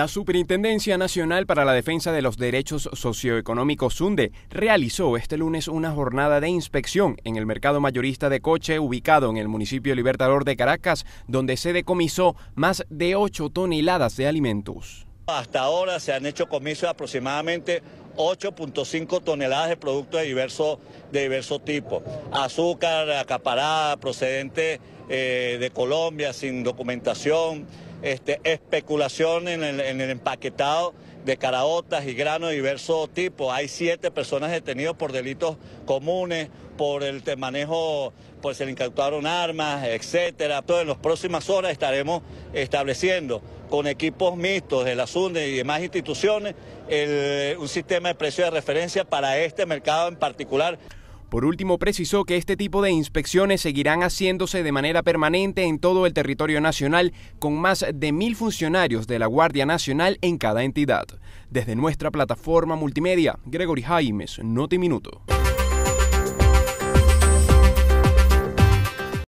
La Superintendencia Nacional para la Defensa de los Derechos Socioeconómicos SUNDE realizó este lunes una jornada de inspección en el mercado mayorista de coche ubicado en el municipio Libertador de Caracas, donde se decomisó más de 8 toneladas de alimentos. Hasta ahora se han hecho comicios de aproximadamente 8.5 toneladas de productos de diverso, de tipo, azúcar acaparada procedente eh, de Colombia sin documentación este, especulación en el, empaquetado de caraotas y granos de diversos tipos. Hay siete personas detenidas por delitos comunes, por el manejo, pues se le incautaron armas, etcétera. Todo en las próximas horas estaremos estableciendo con equipos mixtos de la SUNDE y demás instituciones un sistema de precios de referencia para este mercado en particular. Por último, precisó que este tipo de inspecciones seguirán haciéndose de manera permanente en todo el territorio nacional, con más de mil funcionarios de la Guardia Nacional en cada entidad. Desde nuestra plataforma multimedia, Gregory Jaimes, Noti Minuto.